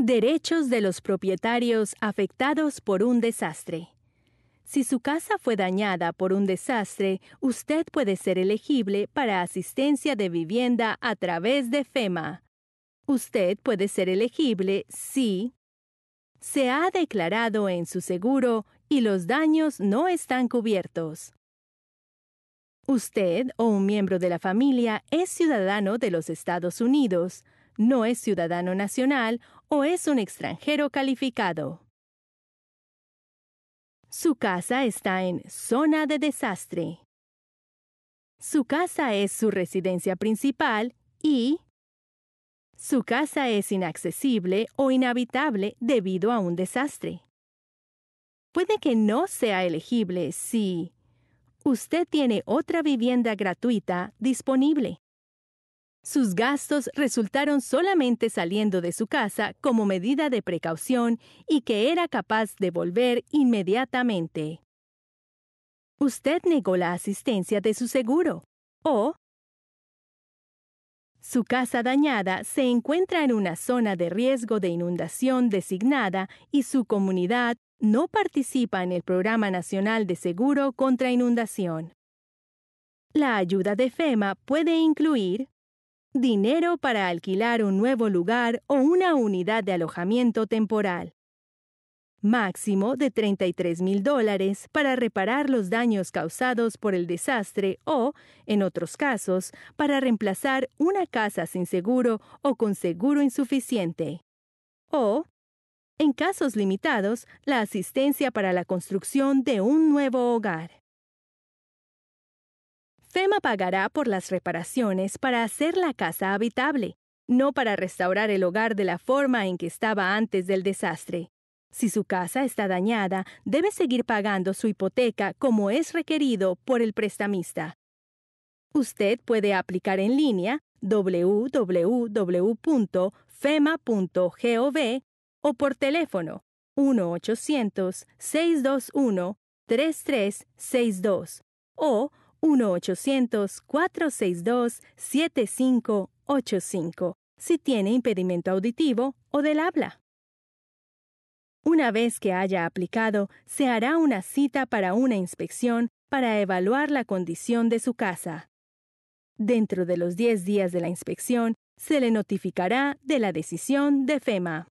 Derechos de los propietarios afectados por un desastre. Si su casa fue dañada por un desastre, usted puede ser elegible para asistencia de vivienda a través de FEMA. Usted puede ser elegible si se ha declarado en su seguro y los daños no están cubiertos. Usted o un miembro de la familia es ciudadano de los Estados Unidos, no es ciudadano nacional o es un extranjero calificado. Su casa está en zona de desastre. Su casa es su residencia principal y su casa es inaccesible o inhabitable debido a un desastre. Puede que no sea elegible si usted tiene otra vivienda gratuita disponible. Sus gastos resultaron solamente saliendo de su casa como medida de precaución y que era capaz de volver inmediatamente. Usted negó la asistencia de su seguro. O su casa dañada se encuentra en una zona de riesgo de inundación designada y su comunidad no participa en el Programa Nacional de Seguro contra Inundación. La ayuda de FEMA puede incluir dinero para alquilar un nuevo lugar o una unidad de alojamiento temporal. Máximo de 33 mil dólares para reparar los daños causados por el desastre o, en otros casos, para reemplazar una casa sin seguro o con seguro insuficiente. O, en casos limitados, la asistencia para la construcción de un nuevo hogar. FEMA pagará por las reparaciones para hacer la casa habitable, no para restaurar el hogar de la forma en que estaba antes del desastre. Si su casa está dañada, debe seguir pagando su hipoteca como es requerido por el prestamista. Usted puede aplicar en línea www.fema.gov o por teléfono 1-800-621-3362 o 1-800-462-7585 si tiene impedimento auditivo o del habla. Una vez que haya aplicado, se hará una cita para una inspección para evaluar la condición de su casa. Dentro de los 10 días de la inspección, se le notificará de la decisión de FEMA.